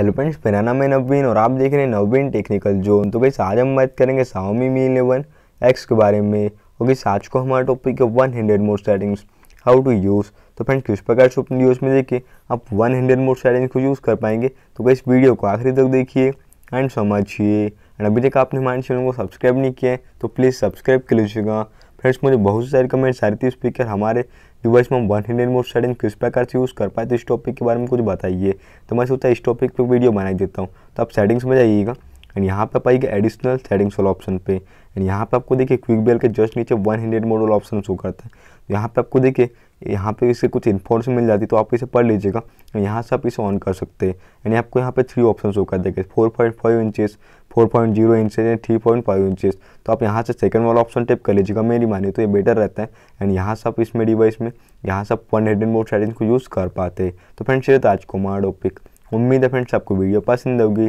hello friends मेरा नाम है नवीन और आप देख रहे हैं नवीन टेक्निकल जोन तो गई आज हम बात करेंगे साउमी मी इलेवन एक्स के बारे में और आज को हमारा टॉपिक है one handed mode settings how to use तो फ्रेंड्स किस प्रकार से अपनी यूज़ में देखिए आप वन हंड्रेड मोर सेटिंग्स को यूज़ कर पाएंगे तो भाई इस वीडियो को आखिरी तक देखिए एंड समझिए एंड अभी तक आपने हमारे चैनल को सब्सक्राइब नहीं किया है तो प्लीज़ सब्सक्राइब कर लीजिएगा फ्रेंड्स मुझे बहुत सारे कमेंट्स आ रही थी स्पीकर हमारे डिवाइस में हम वन हंड्रेड मोड सेटिंग किस प्रकार से यूज़ कर पाए तो इस टॉपिक के बारे में कुछ बताइए तो मैं सोचा इस टॉपिक पर वीडियो बना देता हूँ तो आप सेटिंग्स में जाइएगा एंड यहाँ पर आप आइए एडिशनल सेटिंग्स वाला ऑप्शन पे एंड यहाँ पर आपको देखिए क्विक बेल के जस्ट नीचे one handed mode option show करता है तो यहाँ पे आपको देखिए यहाँ पे इसे कुछ इन्फॉर्मेशन मिल जाती है तो आप इसे पढ़ लीजिएगा एंड यहाँ से आप इसे ऑन कर सकते हैं एंड आपको यहाँ पे थ्री ऑप्शन शो कर देगा four point five inches four point zero inches and three point five inches तो आप यहाँ से सेकंड वाला ऑप्शन टेप कर लीजिएगा मेरी मानिए तो ये बेटर रहता है एंड यहाँ से आप इसमें डिवाइस में यहाँ से आप वन हंड्रेड मोड सेटिंग को यूज़ कर पाते तो फ्रेंड्स ये राजकुमार आज उम्मीद है फ्रेंड्स आपको वीडियो पसंद होगी